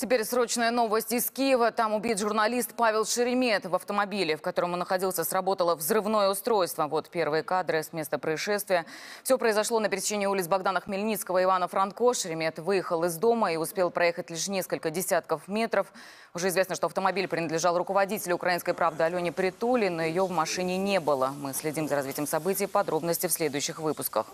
Теперь срочная новость из Киева. Там убит журналист Павел Шеремет. В автомобиле, в котором он находился, сработало взрывное устройство. Вот первые кадры с места происшествия. Все произошло на пересечении улиц Богдана Хмельницкого и Ивана Франко. Шеремет выехал из дома и успел проехать лишь несколько десятков метров. Уже известно, что автомобиль принадлежал руководителю «Украинской правды» Алене Притули, но ее в машине не было. Мы следим за развитием событий. Подробности в следующих выпусках.